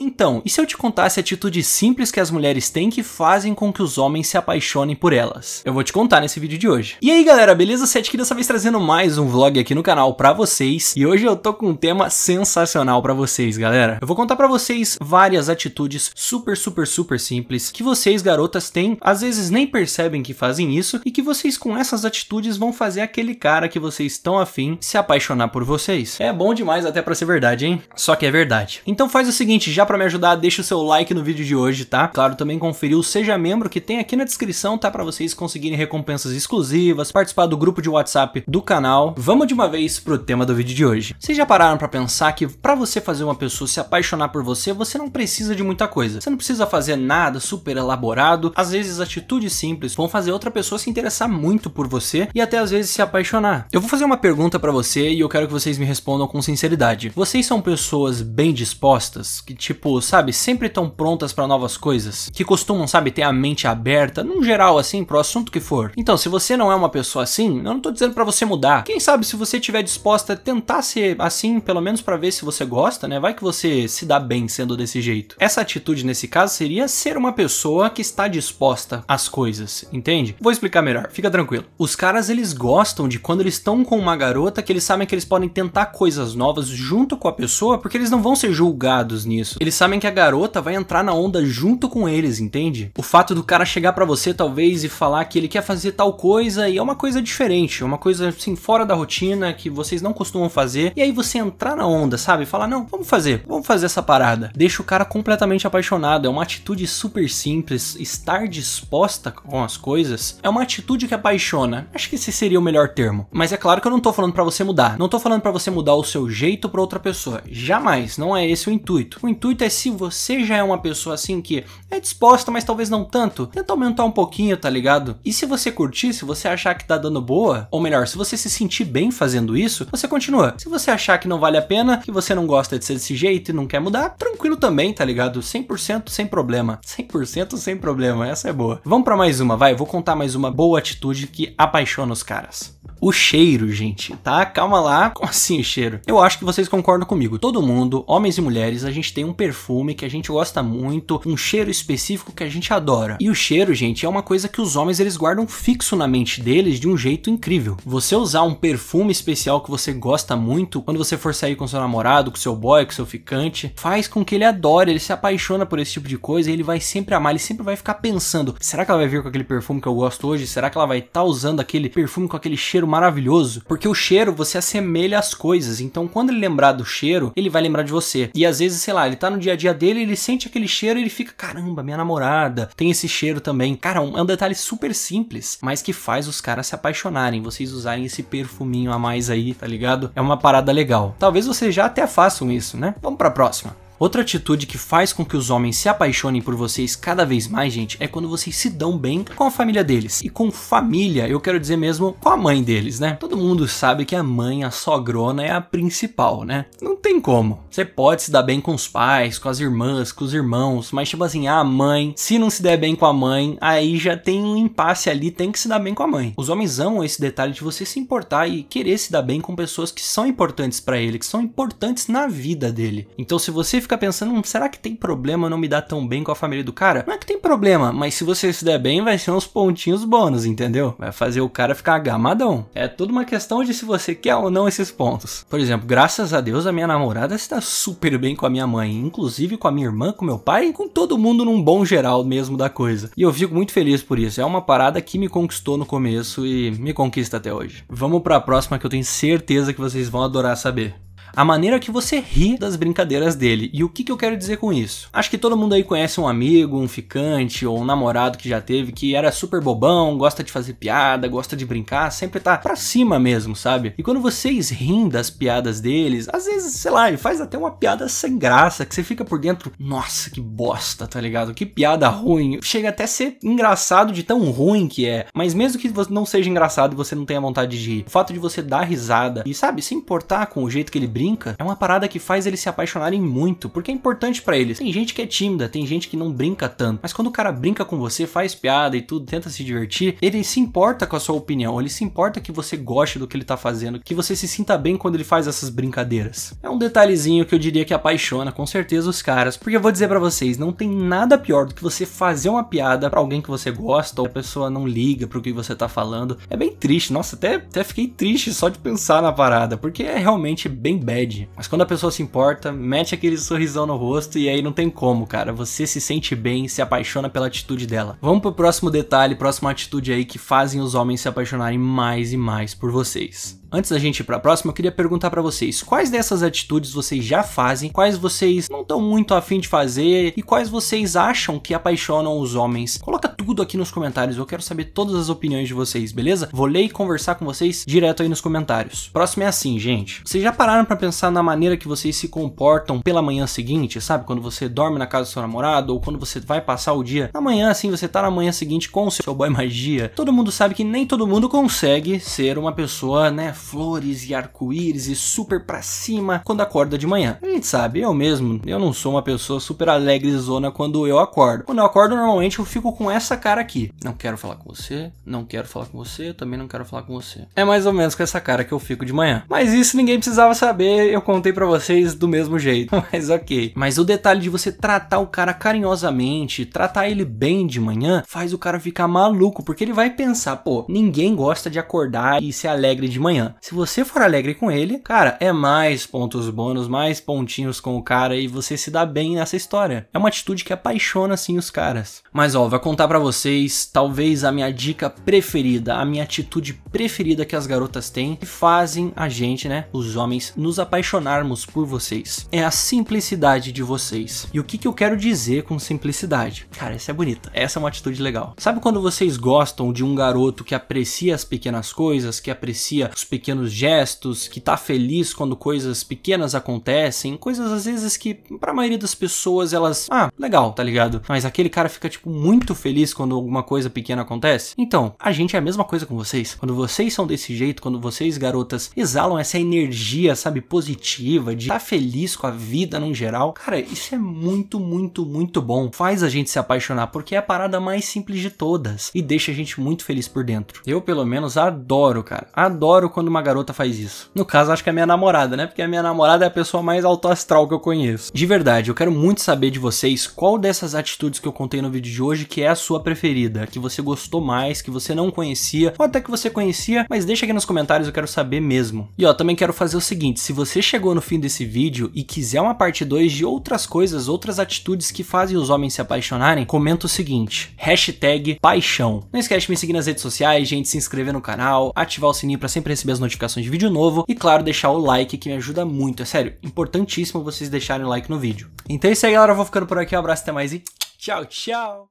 Então, e se eu te contasse a atitude simples que as mulheres têm que fazem com que os homens se apaixonem por elas? Eu vou te contar nesse vídeo de hoje. E aí galera, beleza? Sete aqui dessa vez trazendo mais um vlog aqui no canal pra vocês. E hoje eu tô com um tema sensacional pra vocês, galera. Eu vou contar pra vocês várias atitudes super, super, super simples que vocês, garotas, têm, às vezes nem percebem que fazem isso e que vocês com essas atitudes vão fazer aquele cara que vocês estão afim se apaixonar por vocês. É bom demais até pra ser verdade, hein? Só que é verdade. Então faz o seguinte, já para me ajudar, deixa o seu like no vídeo de hoje, tá? Claro, também conferir o Seja Membro que tem aqui na descrição, tá? Para vocês conseguirem recompensas exclusivas, participar do grupo de WhatsApp do canal. Vamos de uma vez pro tema do vídeo de hoje. Vocês já pararam para pensar que para você fazer uma pessoa se apaixonar por você, você não precisa de muita coisa. Você não precisa fazer nada super elaborado. Às vezes, atitudes simples vão fazer outra pessoa se interessar muito por você e até às vezes se apaixonar. Eu vou fazer uma pergunta para você e eu quero que vocês me respondam com sinceridade. Vocês são pessoas bem dispostas que tipo tipo, sabe, sempre tão prontas para novas coisas, que costumam, sabe, ter a mente aberta, num geral assim, pro assunto que for. Então, se você não é uma pessoa assim, eu não tô dizendo para você mudar. Quem sabe se você tiver disposta a tentar ser assim, pelo menos para ver se você gosta, né? Vai que você se dá bem sendo desse jeito. Essa atitude nesse caso seria ser uma pessoa que está disposta às coisas, entende? Vou explicar melhor, fica tranquilo. Os caras eles gostam de quando eles estão com uma garota que eles sabem que eles podem tentar coisas novas junto com a pessoa, porque eles não vão ser julgados nisso, eles sabem que a garota vai entrar na onda junto com eles, entende? O fato do cara chegar para você, talvez, e falar que ele quer fazer tal coisa e é uma coisa diferente, é uma coisa assim, fora da rotina, que vocês não costumam fazer, e aí você entrar na onda, sabe? Falar, não, vamos fazer, vamos fazer essa parada. Deixa o cara completamente apaixonado, é uma atitude super simples, estar disposta com as coisas é uma atitude que apaixona. Acho que esse seria o melhor termo. Mas é claro que eu não tô falando para você mudar, não tô falando para você mudar o seu jeito para outra pessoa. Jamais, não é esse o intuito. O intuito intuito é se você já é uma pessoa assim que é disposta, mas talvez não tanto, tenta aumentar um pouquinho, tá ligado? E se você curtir, se você achar que tá dando boa, ou melhor, se você se sentir bem fazendo isso, você continua. Se você achar que não vale a pena, que você não gosta de ser desse jeito e não quer mudar, tranquilo também, tá ligado? 100% sem problema. 100% sem problema, essa é boa. Vamos para mais uma, vai, vou contar mais uma boa atitude que apaixona os caras. O cheiro, gente, tá? Calma lá. Como assim o cheiro? Eu acho que vocês concordam comigo. Todo mundo, homens e mulheres, a gente tem um perfume que a gente gosta muito, um cheiro específico que a gente adora. E o cheiro, gente, é uma coisa que os homens eles guardam fixo na mente deles de um jeito incrível. Você usar um perfume especial que você gosta muito quando você for sair com seu namorado, com seu boy, com seu ficante, faz com que ele adore, ele se apaixona por esse tipo de coisa e ele vai sempre amar, ele sempre vai ficar pensando: será que ela vai vir com aquele perfume que eu gosto hoje? Será que ela vai estar tá usando aquele perfume com aquele cheiro maravilhoso, porque o cheiro você assemelha as coisas. Então, quando ele lembrar do cheiro, ele vai lembrar de você. E às vezes, sei lá, ele tá no dia a dia dele, ele sente aquele cheiro e ele fica, caramba, minha namorada tem esse cheiro também. Cara, um, é um detalhe super simples, mas que faz os caras se apaixonarem, vocês usarem esse perfuminho a mais aí, tá ligado? É uma parada legal. Talvez vocês já até façam isso, né? Vamos pra próxima. Outra atitude que faz com que os homens se apaixonem por vocês cada vez mais, gente, é quando vocês se dão bem com a família deles. E com família, eu quero dizer mesmo com a mãe deles, né? Todo mundo sabe que a mãe, a sogrona, é a principal, né? Não tem como. Você pode se dar bem com os pais, com as irmãs, com os irmãos, mas tipo assim, a mãe, se não se der bem com a mãe, aí já tem um impasse ali, tem que se dar bem com a mãe. Os homens amam esse detalhe de você se importar e querer se dar bem com pessoas que são importantes para ele, que são importantes na vida dele. Então se você fica pensando, hum, será que tem problema não me dar tão bem com a família do cara? Não é que tem problema, mas se você se der bem, vai ser uns pontinhos bônus, entendeu? Vai fazer o cara ficar agamadão. É tudo uma questão de se você quer ou não esses pontos. Por exemplo, graças a Deus a minha namorada está super bem com a minha mãe, inclusive com a minha irmã, com meu pai, com todo mundo num bom geral mesmo da coisa. E eu fico muito feliz por isso. É uma parada que me conquistou no começo e me conquista até hoje. Vamos para a próxima que eu tenho certeza que vocês vão adorar saber a maneira que você ri das brincadeiras dele. E o que, que eu quero dizer com isso? Acho que todo mundo aí conhece um amigo, um ficante ou um namorado que já teve que era super bobão, gosta de fazer piada, gosta de brincar, sempre tá pra cima mesmo, sabe? E quando vocês riem das piadas deles, às vezes, sei lá, ele faz até uma piada sem graça, que você fica por dentro, nossa, que bosta, tá ligado? Que piada ruim. Chega até a ser engraçado de tão ruim que é. Mas mesmo que não seja engraçado e você não tenha vontade de rir, o fato de você dar risada e, sabe, se importar com o jeito que ele brinca, brinca, é uma parada que faz eles se apaixonarem muito, porque é importante para eles. Tem gente que é tímida, tem gente que não brinca tanto, mas quando o cara brinca com você, faz piada e tudo, tenta se divertir, ele se importa com a sua opinião, ele se importa que você goste do que ele tá fazendo, que você se sinta bem quando ele faz essas brincadeiras. É um detalhezinho que eu diria que apaixona com certeza os caras, porque eu vou dizer para vocês, não tem nada pior do que você fazer uma piada para alguém que você gosta ou a pessoa não liga pro que você tá falando. É bem triste, nossa, até, até fiquei triste só de pensar na parada, porque é realmente bem bad. Mas quando a pessoa se importa, mete aquele sorrisão no rosto e aí não tem como, cara. Você se sente bem, se apaixona pela atitude dela. Vamos pro próximo detalhe, próxima atitude aí que fazem os homens se apaixonarem mais e mais por vocês. Antes da gente ir para a próxima, eu queria perguntar para vocês quais dessas atitudes vocês já fazem, quais vocês não estão muito afim de fazer e quais vocês acham que apaixonam os homens. Coloca tudo aqui nos comentários, eu quero saber todas as opiniões de vocês, beleza? Vou ler e conversar com vocês direto aí nos comentários. Próximo é assim, gente. Vocês já pararam para pensar na maneira que vocês se comportam pela manhã seguinte, sabe? Quando você dorme na casa do seu namorado ou quando você vai passar o dia. Na manhã, assim, você tá na manhã seguinte com o seu boy magia. Todo mundo sabe que nem todo mundo consegue ser uma pessoa, né, flores e arco-íris e super pra cima quando acorda de manhã. A gente sabe, eu mesmo, eu não sou uma pessoa super alegre zona quando eu acordo. Quando eu acordo, normalmente eu fico com essa cara aqui. Não quero falar com você, não quero falar com você, também não quero falar com você. É mais ou menos com essa cara que eu fico de manhã. Mas isso ninguém precisava saber, eu contei para vocês do mesmo jeito. Mas ok. Mas o detalhe de você tratar o cara carinhosamente, tratar ele bem de manhã, faz o cara ficar maluco, porque ele vai pensar, pô, ninguém gosta de acordar e ser alegre de manhã. Se você for alegre com ele, cara, é mais pontos bônus, mais pontinhos com o cara e você se dá bem nessa história. É uma atitude que apaixona assim os caras. Mas ó, vou contar para vocês talvez a minha dica preferida, a minha atitude preferida que as garotas têm e fazem a gente, né, os homens, nos apaixonarmos por vocês. É a simplicidade de vocês. E o que, que eu quero dizer com simplicidade? Cara, essa é bonita. Essa é uma atitude legal. Sabe quando vocês gostam de um garoto que aprecia as pequenas coisas, que aprecia os pequenos pequenos gestos, que tá feliz quando coisas pequenas acontecem, coisas às vezes que para a maioria das pessoas elas, ah, legal, tá ligado? Mas aquele cara fica tipo muito feliz quando alguma coisa pequena acontece. Então, a gente é a mesma coisa com vocês. Quando vocês são desse jeito, quando vocês garotas exalam essa energia, sabe, positiva de estar tá feliz com a vida no geral, cara, isso é muito, muito, muito bom. Faz a gente se apaixonar porque é a parada mais simples de todas e deixa a gente muito feliz por dentro. Eu, pelo menos, adoro, cara. Adoro quando uma garota faz isso? No caso, acho que é minha namorada, né? Porque a minha namorada é a pessoa mais autoastral que eu conheço. De verdade, eu quero muito saber de vocês qual dessas atitudes que eu contei no vídeo de hoje que é a sua preferida, que você gostou mais, que você não conhecia, ou até que você conhecia, mas deixa aqui nos comentários, eu quero saber mesmo. E ó, também quero fazer o seguinte, se você chegou no fim desse vídeo e quiser uma parte 2 de outras coisas, outras atitudes que fazem os homens se apaixonarem, comenta o seguinte, hashtag paixão. Não esquece de me seguir nas redes sociais, gente, se inscrever no canal, ativar o sininho para sempre receber as as notificações de vídeo novo e, claro, deixar o like que me ajuda muito. É sério, importantíssimo vocês deixarem like no vídeo. Então é isso aí, galera. Eu vou ficando por aqui. Um abraço, até mais e tchau, tchau!